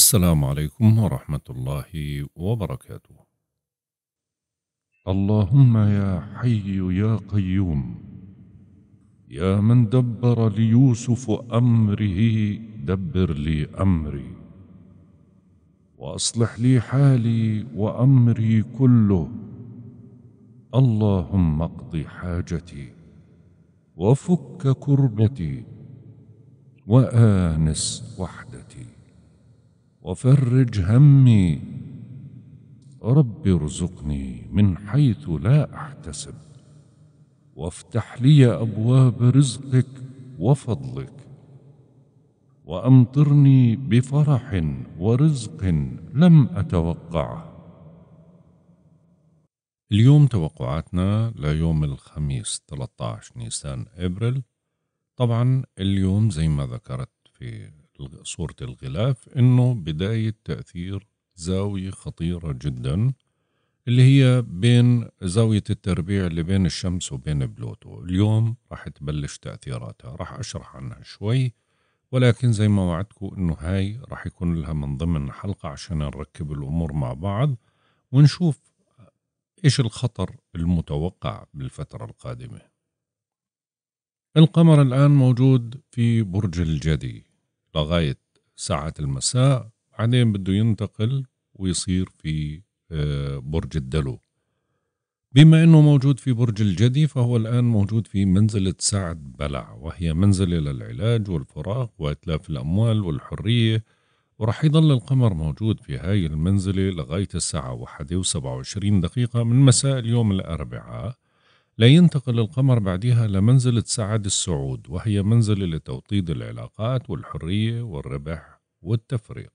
السلام عليكم ورحمة الله وبركاته. اللهم يا حي يا قيوم يا من دبر ليوسف أمره دبر لي أمري وأصلح لي حالي وأمري كله اللهم اقض حاجتي وفك كربتي وآنس وحدتي وفرج همي رب ارزقني من حيث لا احتسب وافتح لي ابواب رزقك وفضلك وامطرني بفرح ورزق لم اتوقعه اليوم توقعاتنا ليوم الخميس 13 نيسان ابريل طبعا اليوم زي ما ذكرت في صورة الغلاف إنه بداية تأثير زاوية خطيرة جدا اللي هي بين زاوية التربيع اللي بين الشمس وبين بلوتو اليوم راح تبلش تأثيراتها راح أشرح عنها شوي ولكن زي ما وعدتكم إنه هاي راح يكون لها من ضمن حلقة عشان نركب الأمور مع بعض ونشوف إيش الخطر المتوقع بالفترة القادمة القمر الآن موجود في برج الجدي لغاية ساعة المساء بعدين بده ينتقل ويصير في آه، برج الدلو بما أنه موجود في برج الجدي فهو الآن موجود في منزلة سعد بلع وهي منزلة للعلاج والفراغ وإتلاف الأموال والحرية ورح يضل القمر موجود في هاي المنزلة لغاية الساعة واحدة وسبعة وعشرين دقيقة من مساء اليوم الأربعاء لا ينتقل القمر بعدها لمنزلة سعد السعود وهي منزلة لتوطيد العلاقات والحرية والربح والتفريق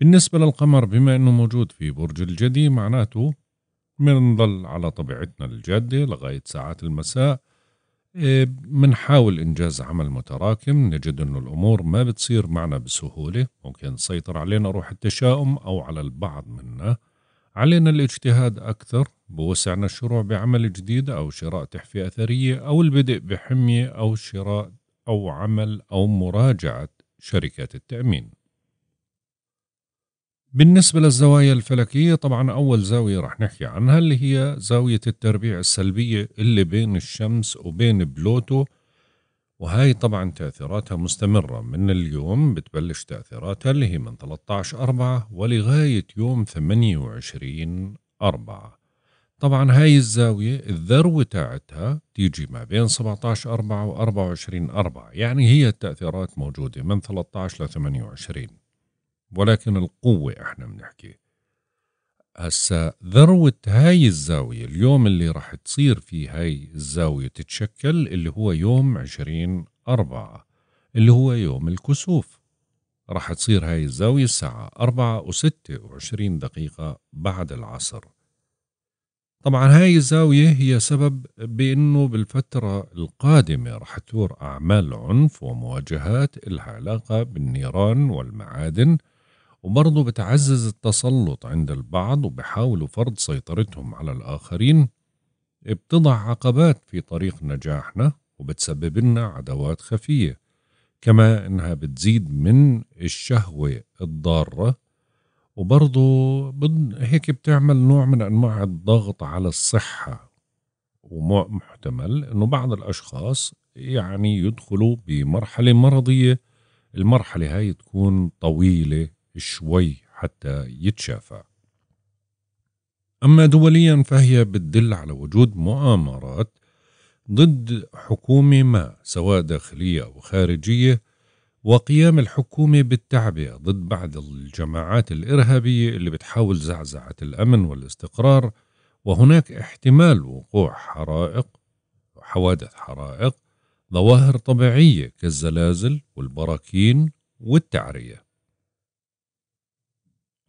بالنسبة للقمر بما أنه موجود في برج الجدي معناته بنضل على طبيعتنا الجادة لغاية ساعات المساء بنحاول إيه، إنجاز عمل متراكم نجد أنه الأمور ما بتصير معنا بسهولة ممكن تسيطر علينا روح التشاؤم أو على البعض منا علينا الاجتهاد أكثر بوسعنا الشروع بعمل جديد أو شراء تحفية أثرية أو البدء بحمية أو شراء أو عمل أو مراجعة شركات التأمين بالنسبة للزوايا الفلكية طبعا أول زاوية رح نحكي عنها اللي هي زاوية التربيع السلبية اللي بين الشمس وبين بلوتو وهاي طبعا تأثيراتها مستمرة من اليوم بتبلش تأثيراتها اللي هي من 13 أربعة ولغاية يوم 28 أربعة طبعا هاي الزاوية الذروة تاعتها تيجي ما بين 17 أربعة و 24 أربعة يعني هي التأثيرات موجودة من 13 ل 28 ولكن القوة احنا بنحكي هسا ذروة هاي الزاوية اليوم اللي راح تصير فيه هاي الزاوية تتشكل اللي هو يوم عشرين أربعة اللي هو يوم الكسوف راح تصير هاي الزاوية الساعة أربعة وستة وعشرين دقيقة بعد العصر طبعا هاي الزاوية هي سبب بأنه بالفترة القادمة راح تور أعمال عنف ومواجهات العلاقة بالنيران والمعادن وبرضه بتعزز التسلط عند البعض وبحاولوا فرض سيطرتهم على الآخرين بتضع عقبات في طريق نجاحنا وبتسبب لنا عداوات خفية كما إنها بتزيد من الشهوة الضارة وبرضه هيك بتعمل نوع من أنواع الضغط على الصحة ومحتمل إنه بعض الأشخاص يعني يدخلوا بمرحلة مرضية المرحلة هاي تكون طويلة شوي حتى يتشافى أما دوليا فهي بتدل على وجود مؤامرات ضد حكومة ما سواء داخلية أو خارجية وقيام الحكومة بالتعبئة ضد بعض الجماعات الإرهابية اللي بتحاول زعزعة الأمن والاستقرار وهناك احتمال وقوع حرائق حوادث حرائق ظواهر طبيعية كالزلازل والبراكين والتعرية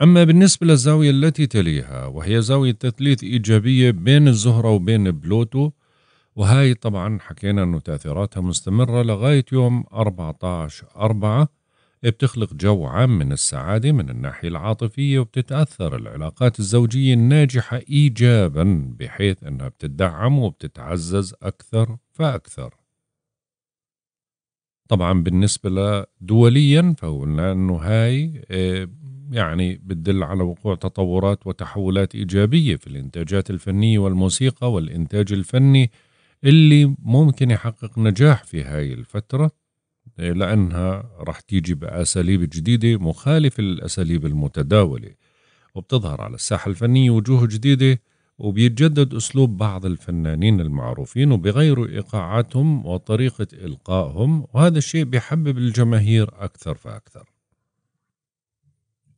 أما بالنسبة للزاوية التي تليها وهي زاوية تثليث إيجابية بين الزهرة وبين بلوتو وهاي طبعا حكينا أنه تأثيراتها مستمرة لغاية يوم 14 4 بتخلق جو عام من السعادة من الناحية العاطفية وبتتأثر العلاقات الزوجية الناجحة إيجابا بحيث أنها بتدعم وبتتعزز أكثر فأكثر طبعا بالنسبة لدوليا فقلنا أنه هاي آه، يعني بتدل على وقوع تطورات وتحولات إيجابية في الإنتاجات الفنية والموسيقى والإنتاج الفني اللي ممكن يحقق نجاح في هاي الفترة لأنها رح تيجي بأساليب جديدة مخالفة للأساليب المتداولة وبتظهر على الساحة الفنية وجوه جديدة وبيتجدد أسلوب بعض الفنانين المعروفين وبيغيروا إيقاعاتهم وطريقة إلقائهم وهذا الشيء بيحبب الجماهير أكثر فأكثر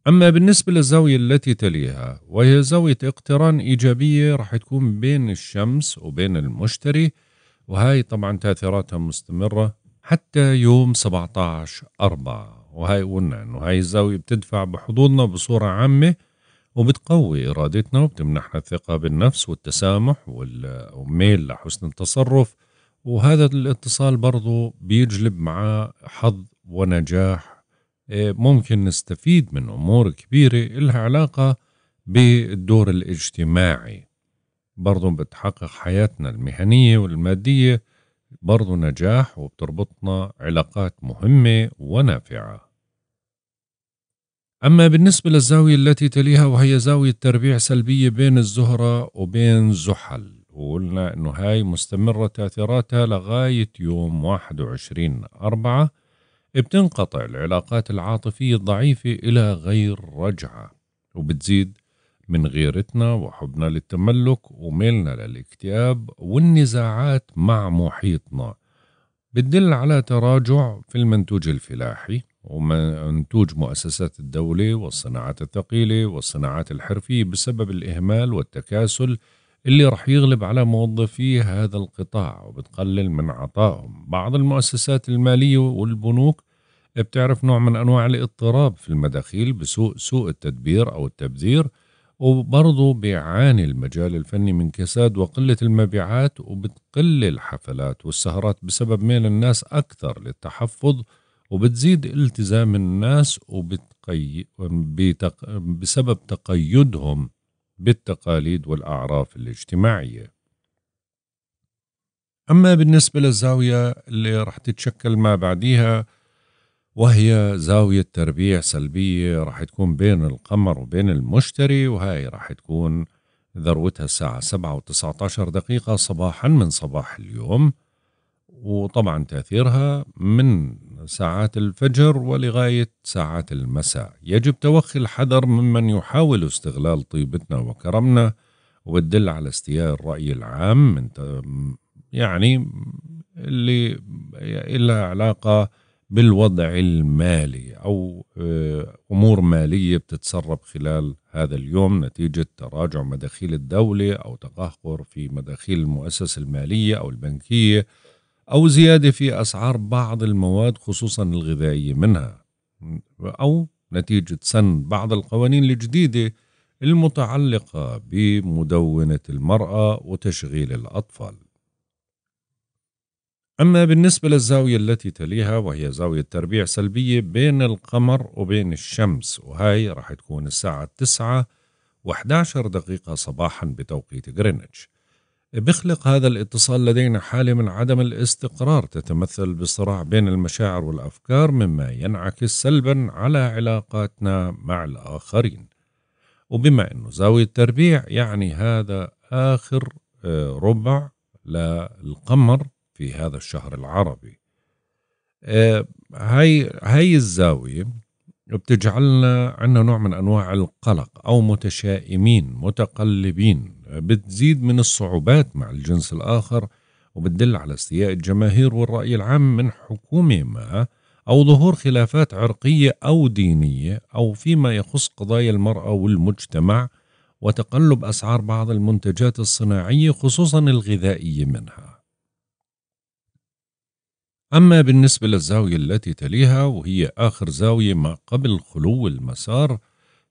أما بالنسبة للزاوية التي تليها وهي زاوية اقتران إيجابية راح تكون بين الشمس وبين المشتري وهاي طبعا تأثيراتها مستمرة حتى يوم 17 أربعة وهاي قلنا أنه هاي الزاوية بتدفع بحظوظنا بصورة عامة وبتقوي إرادتنا وبتمنحنا الثقة بالنفس والتسامح والميل لحسن التصرف وهذا الاتصال برضه بيجلب معاه حظ ونجاح آه، ممكن نستفيد من أمور كبيرة إلها علاقة بالدور الاجتماعي برضو بتحقق حياتنا المهنية والمادية برضو نجاح وبتربطنا علاقات مهمة ونافعة أما بالنسبة للزاوية التي تليها وهي زاوية تربيع سلبية بين الزهرة وبين زحل وقلنا أنه هاي مستمرة تأثيراتها لغاية يوم 21 أربعة بتنقطع العلاقات العاطفية الضعيفة إلى غير رجعة وبتزيد من غيرتنا وحبنا للتملك وميلنا للاكتئاب والنزاعات مع محيطنا بتدل على تراجع في المنتوج الفلاحي ومنتوج مؤسسات الدولة والصناعات الثقيلة والصناعات الحرفية بسبب الإهمال والتكاسل اللي راح يغلب على موظفي هذا القطاع وبتقلل من عطائهم بعض المؤسسات المالية والبنوك بتعرف نوع من أنواع الاضطراب في المداخيل بسوء سوء التدبير أو التبذير وبرضه بيعاني المجال الفني من كساد وقلة المبيعات وبتقل الحفلات والسهرات بسبب ميل الناس أكثر للتحفظ وبتزيد التزام الناس وبتقي... بتق... بسبب تقيدهم بالتقاليد والأعراف الاجتماعية أما بالنسبة للزاوية اللي رح تتشكل ما بعديها وهي زاوية تربيع سلبية رح تكون بين القمر وبين المشتري وهاي رح تكون ذروتها الساعة سبعة وتسعة عشر دقيقة صباحا من صباح اليوم وطبعا تأثيرها من ساعات الفجر ولغاية ساعات المساء يجب توخي الحذر ممن يحاول استغلال طيبتنا وكرمنا وتدل على استياء الرأي العام من يعني اللي إلا علاقة بالوضع المالي أو آه، أمور مالية بتتسرب خلال هذا اليوم نتيجة تراجع مداخيل الدولة أو تقهقر في مداخيل المؤسسة المالية أو البنكية أو زيادة في أسعار بعض المواد خصوصا الغذائية منها أو نتيجة سن بعض القوانين الجديدة المتعلقة بمدونة المرأة وتشغيل الأطفال. أما بالنسبة للزاوية التي تليها وهي زاوية تربيع سلبية بين القمر وبين الشمس وهي راح تكون الساعة 9 و11 دقيقة صباحا بتوقيت غرينتش بيخلق هذا الاتصال لدينا حالة من عدم الاستقرار تتمثل بصراع بين المشاعر والأفكار مما ينعكس سلبا على علاقاتنا مع الآخرين وبما أنه زاوية تربيع يعني هذا آخر آه، ربع للقمر في هذا الشهر العربي آه، هاي, هاي الزاوية بتجعلنا عندنا نوع من أنواع القلق أو متشائمين متقلبين بتزيد من الصعوبات مع الجنس الآخر وبتدل على استياء الجماهير والرأي العام من حكومة ما أو ظهور خلافات عرقية أو دينية أو فيما يخص قضايا المرأة والمجتمع وتقلب أسعار بعض المنتجات الصناعية خصوصا الغذائية منها. أما بالنسبة للزاوية التي تليها وهي آخر زاوية ما قبل خلو المسار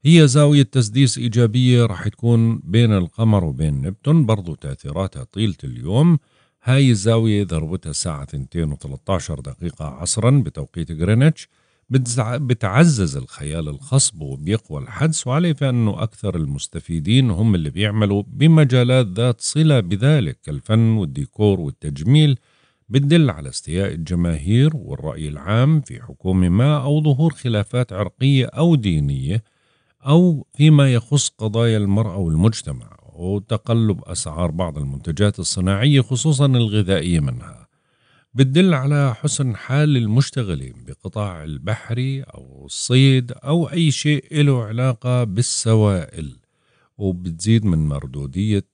هي زاوية تسديس إيجابية راح تكون بين القمر وبين نبتون برضو تأثيراتها طيلة اليوم هاي الزاوية ضربتها الساعة 2 و13 دقيقة عصرا بتوقيت غرينتش بتعزز الخيال الخصب وبيقوى الحدس وعليه فإنه أكثر المستفيدين هم اللي بيعملوا بمجالات ذات صلة بذلك كالفن والديكور والتجميل بتدل على استياء الجماهير والرأي العام في حكومة ما أو ظهور خلافات عرقية أو دينية أو فيما يخص قضايا المرأة والمجتمع وتقلب أسعار بعض المنتجات الصناعية خصوصا الغذائية منها بتدل على حسن حال المشتغلين بقطاع البحري أو الصيد أو أي شيء له علاقة بالسوائل وبتزيد من مردودية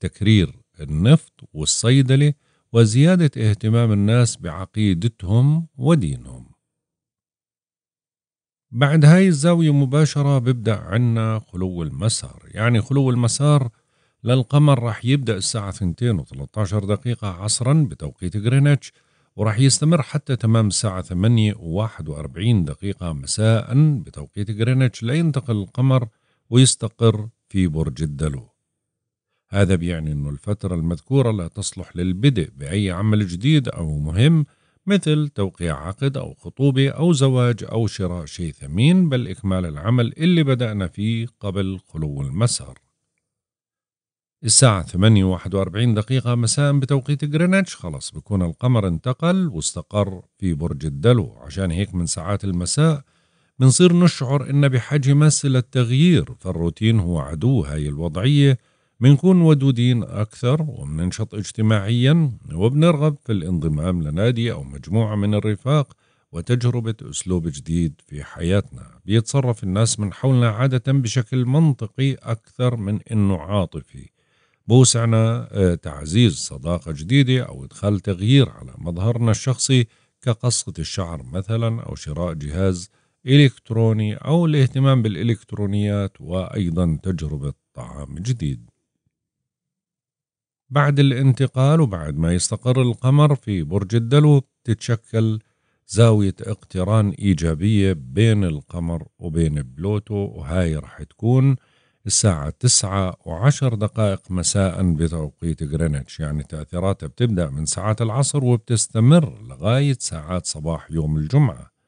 تكرير النفط والصيدلة وزيادة اهتمام الناس بعقيدتهم ودينهم بعد هاي الزاوية مباشرة بيبدأ عنا خلو المسار يعني خلو المسار للقمر راح يبدأ الساعة 2 و13 دقيقة عصرا بتوقيت غرينتش وراح يستمر حتى تمام الساعة 8 و41 دقيقة مساء بتوقيت غرينتش لينتقل القمر ويستقر في برج الدلو هذا بيعني أن الفترة المذكورة لا تصلح للبدء بأي عمل جديد أو مهم مثل توقيع عقد أو خطوبة أو زواج أو شراء شيء ثمين بل إكمال العمل اللي بدأنا فيه قبل خلو المسهر الساعة 8 و41 دقيقة مساء بتوقيت جرينتش خلص بكون القمر انتقل واستقر في برج الدلو عشان هيك من ساعات المساء بنصير نشعر إن بحاجة مس للتغيير فالروتين هو عدو هاي الوضعية بنكون ودودين أكثر وبننشط اجتماعيا وبنرغب في الانضمام لنادي أو مجموعة من الرفاق وتجربة أسلوب جديد في حياتنا بيتصرف الناس من حولنا عادة بشكل منطقي أكثر من أنه عاطفي بوسعنا آه، تعزيز صداقة جديدة أو إدخال تغيير على مظهرنا الشخصي كقصة الشعر مثلا أو شراء جهاز إلكتروني أو الاهتمام بالإلكترونيات وأيضا تجربة طعام جديد بعد الانتقال وبعد ما يستقر القمر في برج الدلو تتشكل زاوية اقتران إيجابية بين القمر وبين بلوتو وهاي رح تكون الساعة تسعة وعشر دقائق مساء بتوقيت غرينتش يعني تأثيراتها بتبدأ من ساعات العصر وبتستمر لغاية ساعات صباح يوم الجمعة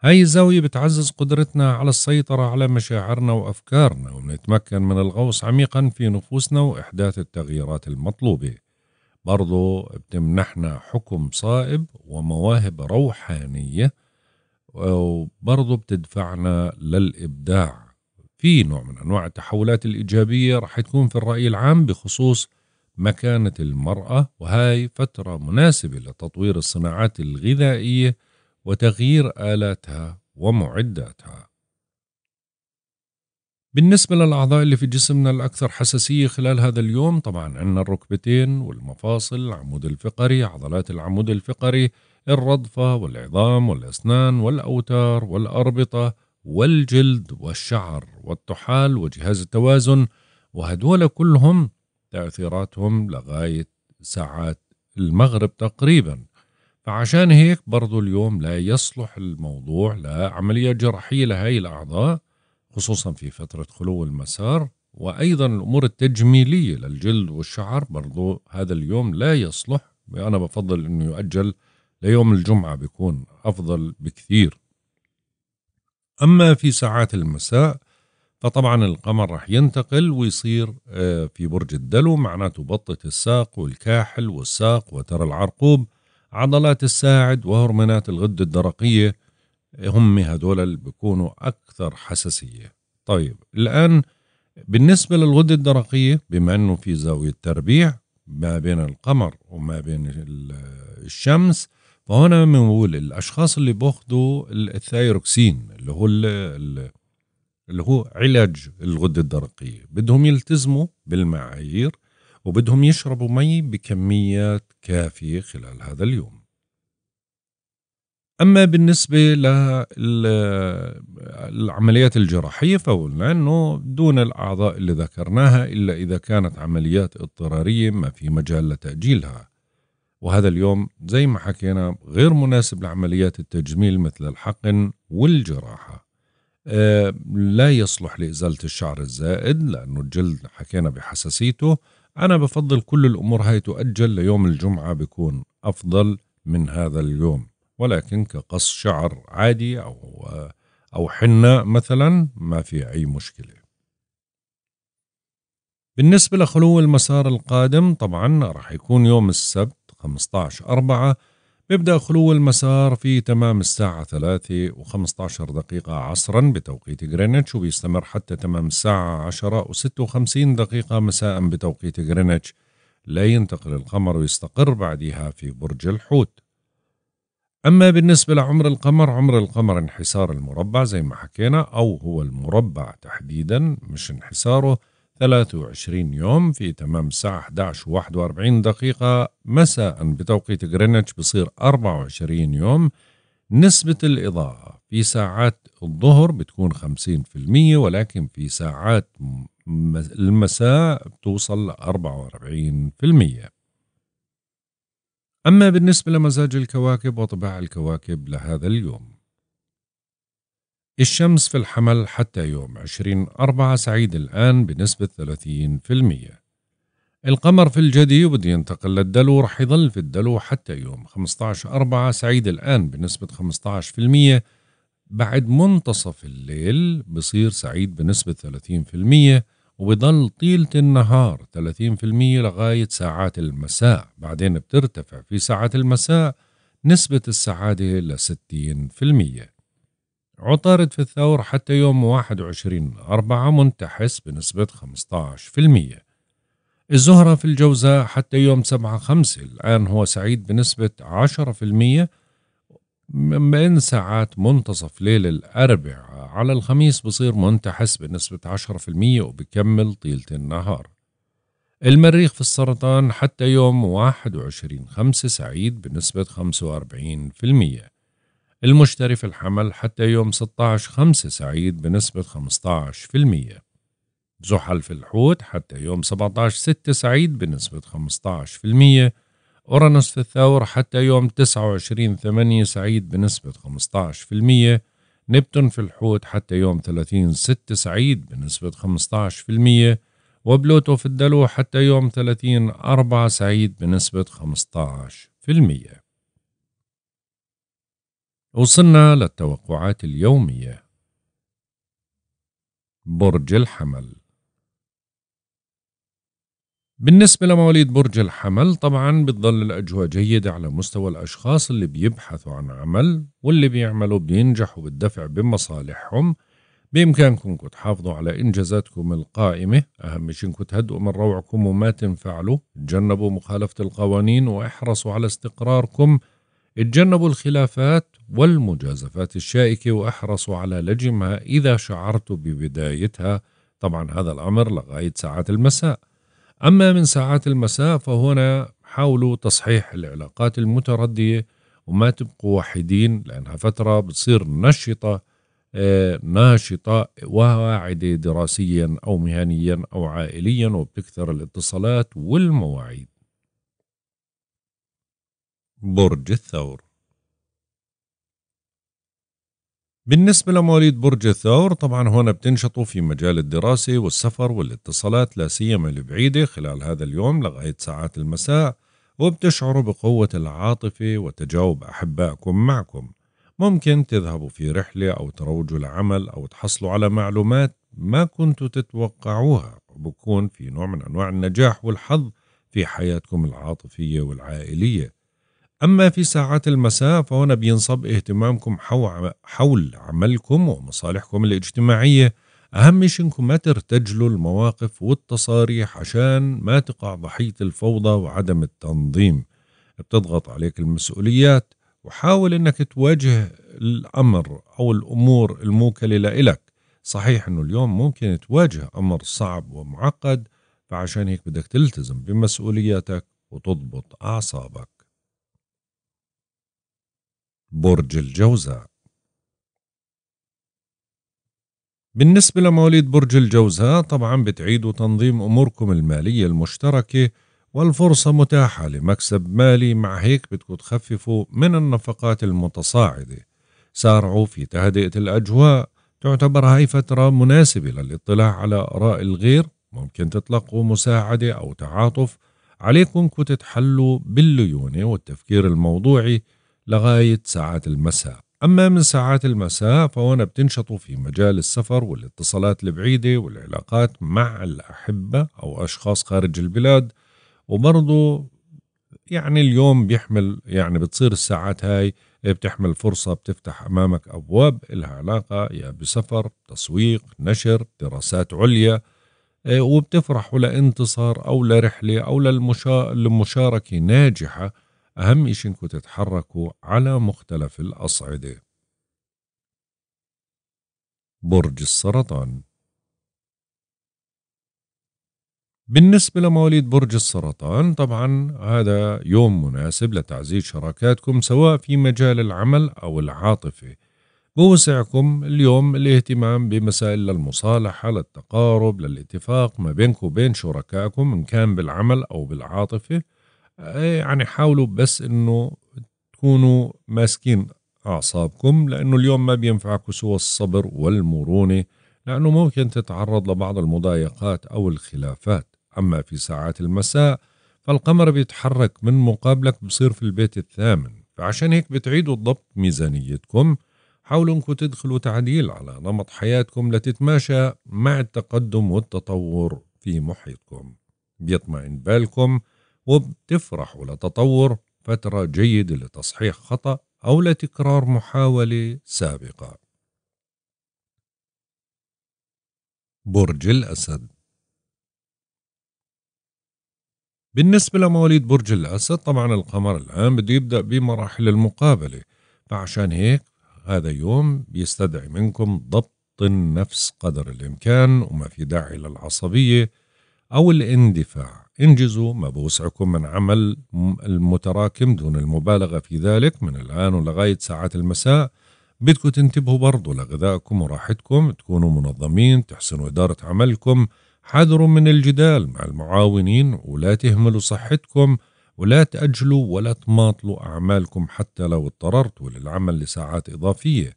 هاي الزاوية بتعزز قدرتنا على السيطرة على مشاعرنا وأفكارنا ونتمكن من الغوص عميقا في نفوسنا وإحداث التغييرات المطلوبة برضو بتمنحنا حكم صائب ومواهب روحانية وبرضو بتدفعنا للإبداع في نوع من أنواع التحولات الإيجابية رح تكون في الرأي العام بخصوص مكانة المرأة وهاي فترة مناسبة لتطوير الصناعات الغذائية وتغيير آلاتها ومعداتها. بالنسبة للأعضاء اللي في جسمنا الأكثر حساسية خلال هذا اليوم طبعا عندنا الركبتين والمفاصل العمود الفقري عضلات العمود الفقري الرضفة والعظام والأسنان والأوتار والأربطة والجلد والشعر والطحال وجهاز التوازن وهدول كلهم تأثيراتهم لغاية ساعات المغرب تقريبا فعشان هيك برضو اليوم لا يصلح الموضوع لعملية جراحية لهي الأعضاء خصوصا في فترة خلو المسار وأيضا الأمور التجميلية للجلد والشعر برضو هذا اليوم لا يصلح أنا بفضل أنه يؤجل ليوم الجمعة بيكون أفضل بكثير أما في ساعات المساء فطبعا القمر راح ينتقل ويصير آه، في برج الدلو معناته بطة الساق والكاحل والساق وترى العرقوب عضلات الساعد وهرمونات الغده الدرقيه هم هدول اللي بيكونوا اكثر حساسيه طيب الان بالنسبه للغده الدرقيه بما انه في زاويه تربيع ما بين القمر وما بين الشمس فهنا بنقول الاشخاص اللي بياخذوا الثايروكسين اللي هو اللي هو علاج الغده الدرقيه بدهم يلتزموا بالمعايير وبدهم يشربوا مي بكميات كافية خلال هذا اليوم أما بالنسبة للعمليات الجراحية فقلنا أنه دون الأعضاء اللي ذكرناها إلا إذا كانت عمليات اضطرارية ما في مجال لتأجيلها وهذا اليوم زي ما حكينا غير مناسب لعمليات التجميل مثل الحقن والجراحة آه، لا يصلح لإزالة الشعر الزائد لأنه الجلد حكينا بحساسيته أنا بفضل كل الأمور هاي تؤجل ليوم الجمعة بيكون أفضل من هذا اليوم ولكن كقص شعر عادي أو أو حنة مثلا ما في أي مشكلة بالنسبة لخلو المسار القادم طبعا راح يكون يوم السبت 15 أربعة بيبدأ خلو المسار في تمام الساعة ثلاثة وخمسة عشر دقيقة عصرا بتوقيت غرينتش وبيستمر حتى تمام الساعة عشرة وستة وخمسين دقيقة مساء بتوقيت غرينتش لا ينتقل القمر ويستقر بعدها في برج الحوت أما بالنسبة لعمر القمر عمر القمر انحسار المربع زي ما حكينا أو هو المربع تحديدا مش انحساره 23 يوم في تمام الساعة 11 و 41 دقيقة مساء بتوقيت غرينتش بصير 24 يوم نسبة الإضاءة في ساعات الظهر بتكون 50% ولكن في ساعات المساء بتوصل 44% أما بالنسبة لمزاج الكواكب وطباع الكواكب لهذا اليوم الشمس في الحمل حتى يوم 20 أربعة سعيد الآن بنسبة 30% القمر في الجدي بده ينتقل للدلو رح يظل في الدلو حتى يوم 15 أربعة سعيد الآن بنسبة 15% بعد منتصف الليل بصير سعيد بنسبة 30% وبضل طيلة النهار 30% لغاية ساعات المساء بعدين بترتفع في ساعات المساء نسبة السعادة لستين في المية عطارد في الثور حتى يوم 21 أربعة منتحس بنسبة 15% الزهرة في الجوزاء حتى يوم 7 5 الآن هو سعيد بنسبة 10% من ساعات منتصف ليل الأربعاء على الخميس بصير منتحس بنسبة 10% وبكمل طيلة النهار المريخ في السرطان حتى يوم 21 5 سعيد بنسبة 45% المشتري في الحمل حتى يوم 16 5 سعيد بنسبة 15% زحل في الحوت حتى يوم 17 6 سعيد بنسبة 15% أورانوس في الثور حتى يوم 29 8 سعيد بنسبة 15% نبتون في الحوت حتى يوم 30 6 سعيد بنسبة 15% وبلوتو في الدلو حتى يوم 30 4 سعيد بنسبة 15% وصلنا للتوقعات اليومية برج الحمل بالنسبة لمواليد برج الحمل طبعا بتظل الأجواء جيدة على مستوى الأشخاص اللي بيبحثوا عن عمل واللي بيعملوا بينجحوا بالدفع بمصالحهم بإمكانكم انكم تحافظوا على إنجازاتكم القائمة أهم شيء انكم تهدوا من روعكم وما تنفعلوا تجنبوا مخالفة القوانين واحرصوا على استقراركم اتجنبوا الخلافات والمجازفات الشائكة وأحرصوا على لجمها إذا شعرت ببدايتها طبعا هذا الأمر لغاية ساعات المساء أما من ساعات المساء فهنا حاولوا تصحيح العلاقات المتردية وما تبقوا وحيدين لأنها فترة بتصير نشطة آه، ناشطة وواعدة دراسيا أو مهنيا أو عائليا وبتكثر الاتصالات والمواعيد برج الثور بالنسبة لمواليد برج الثور طبعا هون بتنشطوا في مجال الدراسة والسفر والاتصالات لا سيما البعيدة خلال هذا اليوم لغاية ساعات المساء وبتشعروا بقوة العاطفة وتجاوب أحبائكم معكم ممكن تذهبوا في رحلة أو تروجوا لعمل أو تحصلوا على معلومات ما كنتوا تتوقعوها وبكون في نوع من أنواع النجاح والحظ في حياتكم العاطفية والعائلية أما في ساعات المساء فهنا بينصب اهتمامكم حول عملكم ومصالحكم الاجتماعية أهم شيء إنكم ما ترتجلوا المواقف والتصاريح عشان ما تقع ضحية الفوضى وعدم التنظيم بتضغط عليك المسؤوليات وحاول إنك تواجه الأمر أو الأمور الموكلة لإلك صحيح إنه اليوم ممكن تواجه أمر صعب ومعقد فعشان هيك بدك تلتزم بمسؤولياتك وتضبط أعصابك برج الجوزاء بالنسبة لمواليد برج الجوزاء طبعا بتعيدوا تنظيم أموركم المالية المشتركة والفرصة متاحة لمكسب مالي مع هيك بدكم تخففوا من النفقات المتصاعدة سارعوا في تهدئة الأجواء تعتبر هاي فترة مناسبة للاطلاع على آراء الغير ممكن تتلقوا مساعدة أو تعاطف عليكم تحلوا بالليونة والتفكير الموضوعي لغاية ساعات المساء أما من ساعات المساء فهنا بتنشطوا في مجال السفر والاتصالات البعيدة والعلاقات مع الأحبة أو أشخاص خارج البلاد وبرضه يعني اليوم بيحمل يعني بتصير الساعات هاي بتحمل فرصة بتفتح أمامك أبواب إلها علاقة يا بسفر تسويق نشر دراسات عليا آه، وبتفرحوا لانتصار أو لرحلة أو للمشاركة ناجحة أهم شيء إنكم تتحركوا على مختلف الأصعدة برج السرطان بالنسبة لمواليد برج السرطان طبعا هذا يوم مناسب لتعزيز شراكاتكم سواء في مجال العمل أو العاطفة بوسعكم اليوم الاهتمام بمسائل للمصالحة للتقارب للاتفاق ما بينكم وبين شركائكم إن كان بالعمل أو بالعاطفة إيه، يعني حاولوا بس انه تكونوا ماسكين اعصابكم لانه اليوم ما بينفعكم سوى الصبر والمرونه لانه ممكن تتعرض لبعض المضايقات او الخلافات اما في ساعات المساء فالقمر بيتحرك من مقابلك بصير في البيت الثامن فعشان هيك بتعيدوا ضبط ميزانيتكم حاولوا انكم تدخلوا تعديل على نمط حياتكم لتتماشى مع التقدم والتطور في محيطكم بيطمئن بالكم وبتفرح لتطور فترة جيدة لتصحيح خطأ أو لتكرار محاولة سابقة برج الأسد بالنسبة لمواليد برج الأسد طبعا القمر الآن بده يبدأ بمراحل المقابلة فعشان هيك هذا يوم بيستدعي منكم ضبط النفس قدر الإمكان وما في داعي للعصبية أو الاندفاع انجزوا ما بوسعكم من عمل المتراكم دون المبالغة في ذلك من الآن ولغاية ساعات المساء بدكم تنتبهوا برضو لغذائكم وراحتكم تكونوا منظمين تحسنوا إدارة عملكم حذروا من الجدال مع المعاونين ولا تهملوا صحتكم ولا تأجلوا ولا تماطلوا أعمالكم حتى لو اضطررتوا للعمل لساعات إضافية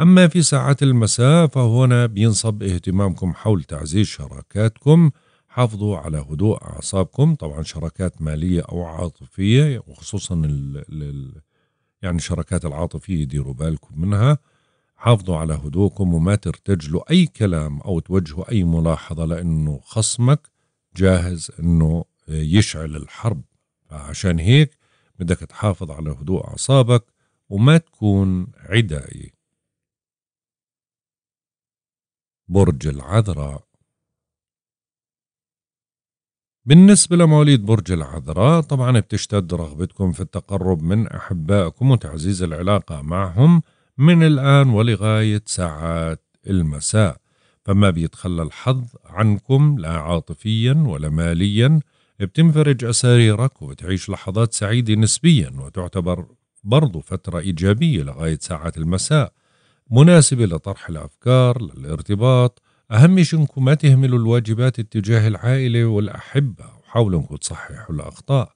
أما في ساعات المساء فهنا بينصب اهتمامكم حول تعزيز شراكاتكم حافظوا على هدوء اعصابكم طبعا شراكات ماليه او عاطفيه وخصوصا ال الـ يعني الشراكات العاطفيه ديروا بالكم منها حافظوا على هدوءكم وما ترتجلوا اي كلام او توجهوا اي ملاحظه لانه خصمك جاهز انه يشعل الحرب فعشان هيك بدك تحافظ على هدوء اعصابك وما تكون عدائي برج العذراء بالنسبة لمواليد برج العذراء طبعا بتشتد رغبتكم في التقرب من أحبائكم وتعزيز العلاقة معهم من الآن ولغاية ساعات المساء فما بيتخلى الحظ عنكم لا عاطفيا ولا ماليا بتنفرج أساريرك وتعيش لحظات سعيدة نسبيا وتعتبر برضو فترة إيجابية لغاية ساعات المساء مناسبة لطرح الأفكار للارتباط أهم شيء إنكم ما تهملوا الواجبات اتجاه العائلة والأحبة وحاولوا إنكم تصححوا الأخطاء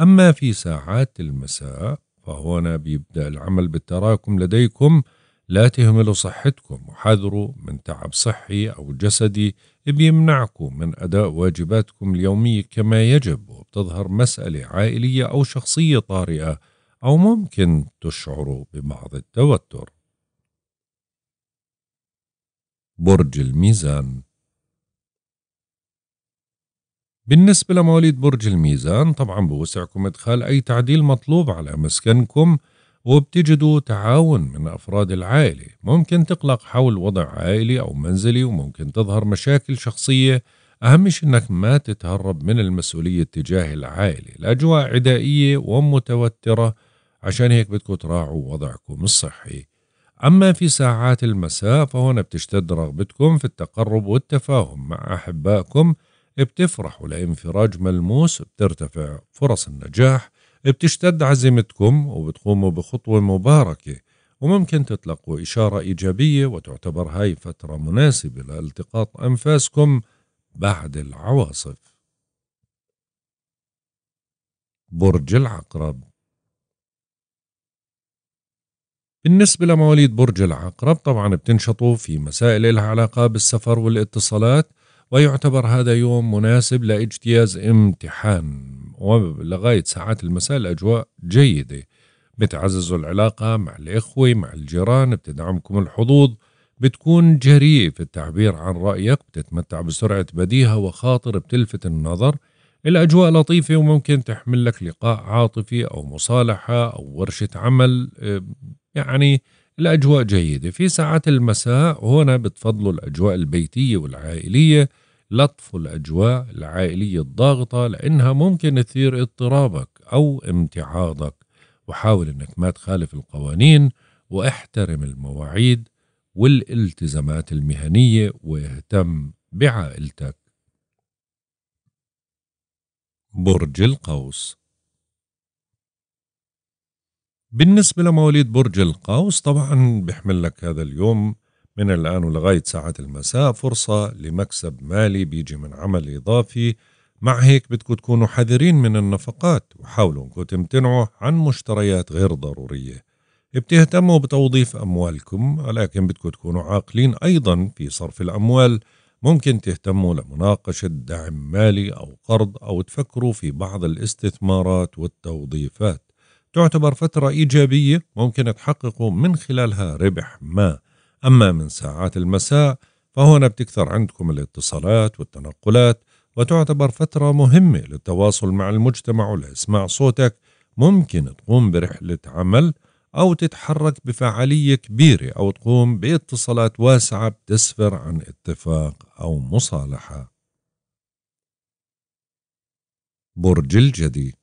أما في ساعات المساء فهنا بيبدأ العمل بالتراكم لديكم لا تهملوا صحتكم وحذروا من تعب صحي أو جسدي بيمنعكم من أداء واجباتكم اليومية كما يجب وبتظهر مسألة عائلية أو شخصية طارئة أو ممكن تشعروا ببعض التوتر برج الميزان بالنسبة لمواليد برج الميزان طبعا بوسعكم إدخال أي تعديل مطلوب على مسكنكم وبتجدوا تعاون من أفراد العائلة ممكن تقلق حول وضع عائلي أو منزلي وممكن تظهر مشاكل شخصية أهم شيء أنك ما تتهرب من المسؤولية تجاه العائلة الأجواء عدائية ومتوترة عشان هيك بدكم تراعوا وضعكم الصحي أما في ساعات المساء فهنا بتشتد رغبتكم في التقرب والتفاهم مع أحبائكم بتفرحوا لانفراج ملموس بترتفع فرص النجاح بتشتد عزيمتكم وبتقوموا بخطوة مباركة وممكن تتلقوا إشارة إيجابية وتعتبر هاي فترة مناسبة لالتقاط أنفاسكم بعد العواصف برج العقرب بالنسبة لمواليد برج العقرب طبعا بتنشطوا في مسائل لها علاقة بالسفر والاتصالات ويعتبر هذا يوم مناسب لاجتياز امتحان ولغاية ساعات المساء الأجواء جيدة بتعززوا العلاقة مع الإخوة مع الجيران بتدعمكم الحظوظ بتكون جريء في التعبير عن رأيك بتتمتع بسرعة بديهة وخاطر بتلفت النظر الأجواء لطيفة وممكن تحمل لك لقاء عاطفي أو مصالحة أو ورشة عمل آه، يعني الأجواء جيدة في ساعات المساء هنا بتفضلوا الأجواء البيتية والعائلية لطفوا الأجواء العائلية الضاغطة لأنها ممكن تثير اضطرابك أو امتعاضك وحاول أنك ما تخالف القوانين واحترم المواعيد والالتزامات المهنية واهتم بعائلتك برج القوس بالنسبة لمواليد برج القوس طبعا بيحمل لك هذا اليوم من الآن ولغاية ساعات المساء فرصة لمكسب مالي بيجي من عمل إضافي مع هيك بدكم تكونوا حذرين من النفقات وحاولوا انكم تمتنعوا عن مشتريات غير ضرورية بتهتموا بتوظيف أموالكم ولكن بدكم تكونوا عاقلين أيضا في صرف الأموال ممكن تهتموا لمناقشة دعم مالي أو قرض أو تفكروا في بعض الاستثمارات والتوظيفات تعتبر فترة إيجابية ممكن تحققوا من خلالها ربح ما أما من ساعات المساء فهنا بتكثر عندكم الاتصالات والتنقلات وتعتبر فترة مهمة للتواصل مع المجتمع ولإسماع صوتك ممكن تقوم برحلة عمل أو تتحرك بفعالية كبيرة أو تقوم باتصالات واسعة بتسفر عن اتفاق أو مصالحة برج الجدي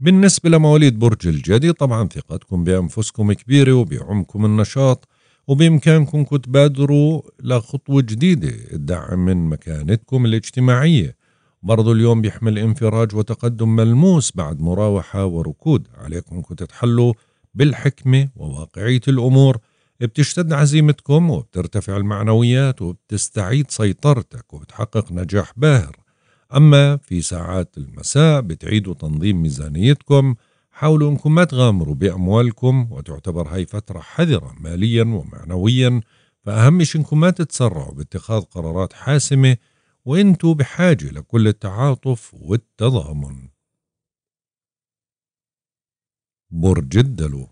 بالنسبة لمواليد برج الجدي طبعا ثقتكم بأنفسكم كبيرة وبعمكم النشاط وبإمكانكم تبادروا لخطوة جديدة الدعم من مكانتكم الاجتماعية برضو اليوم بيحمل انفراج وتقدم ملموس بعد مراوحة وركود عليكم تتحلوا بالحكمة وواقعية الأمور بتشتد عزيمتكم وبترتفع المعنويات وبتستعيد سيطرتك وبتحقق نجاح باهر أما في ساعات المساء بتعيدوا تنظيم ميزانيتكم حاولوا أنكم ما تغامروا بأموالكم وتعتبر هاي فترة حذرة ماليا ومعنويا فأهم شيء أنكم ما تتسرعوا باتخاذ قرارات حاسمة وأنتوا بحاجة لكل التعاطف والتضامن برج الدلو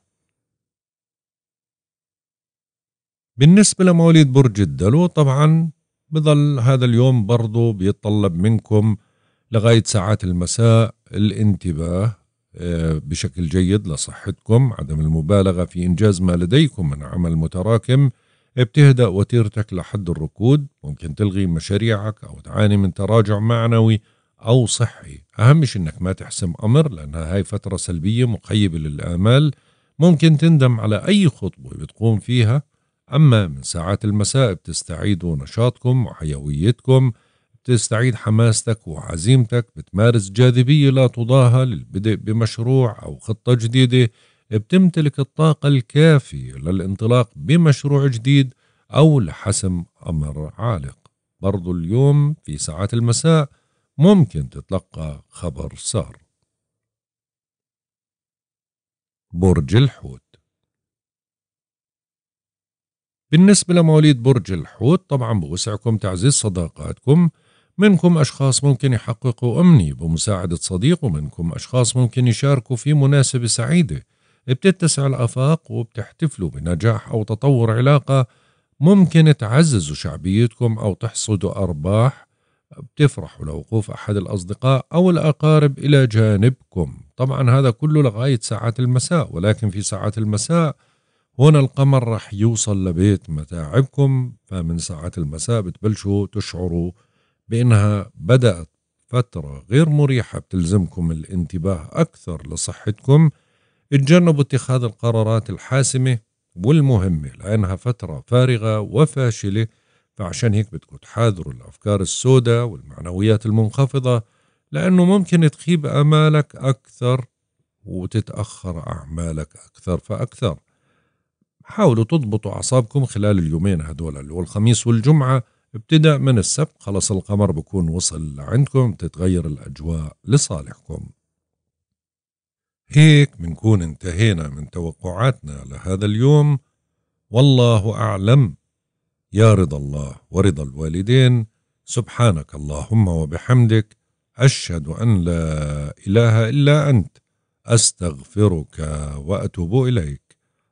بالنسبة لمواليد برج الدلو طبعا بظل هذا اليوم برضو بيتطلب منكم لغاية ساعات المساء الانتباه آه، بشكل جيد لصحتكم عدم المبالغة في إنجاز ما لديكم من عمل متراكم بتهدأ وتيرتك لحد الركود ممكن تلغي مشاريعك أو تعاني من تراجع معنوي أو صحي أهم شيء أنك ما تحسم أمر لأنها هاي فترة سلبية مخيبة للآمال ممكن تندم على أي خطوة بتقوم فيها أما من ساعات المساء بتستعيدوا نشاطكم وحيويتكم بتستعيد حماستك وعزيمتك بتمارس جاذبية لا تضاهى للبدء بمشروع أو خطة جديدة بتمتلك الطاقة الكافية للانطلاق بمشروع جديد أو لحسم أمر عالق برضو اليوم في ساعات المساء ممكن تتلقى خبر سار برج الحوت بالنسبة لمواليد برج الحوت طبعا بوسعكم تعزيز صداقاتكم منكم أشخاص ممكن يحققوا أمني بمساعدة صديق ومنكم أشخاص ممكن يشاركوا في مناسبة سعيدة بتتسع الآفاق وبتحتفلوا بنجاح أو تطور علاقة ممكن تعززوا شعبيتكم أو تحصدوا أرباح بتفرحوا لوقوف أحد الأصدقاء أو الأقارب إلى جانبكم طبعا هذا كله لغاية ساعات المساء ولكن في ساعات المساء هون القمر رح يوصل لبيت متاعبكم فمن ساعات المساء بتبلشوا تشعروا بأنها بدأت فترة غير مريحة بتلزمكم الانتباه أكثر لصحتكم اتجنبوا اتخاذ القرارات الحاسمة والمهمة لأنها فترة فارغة وفاشلة فعشان هيك بدكم تحاذروا الأفكار السوداء والمعنويات المنخفضة لأنه ممكن تخيب أمالك أكثر وتتأخر أعمالك أكثر فأكثر حاولوا تضبطوا أعصابكم خلال اليومين هدول اللي هو الخميس والجمعة ابتداء من السبت خلص القمر بكون وصل لعندكم تتغير الأجواء لصالحكم هيك بنكون انتهينا من توقعاتنا لهذا اليوم والله أعلم يا رضا الله ورضا الوالدين سبحانك اللهم وبحمدك أشهد أن لا إله إلا أنت أستغفرك وأتوب إليك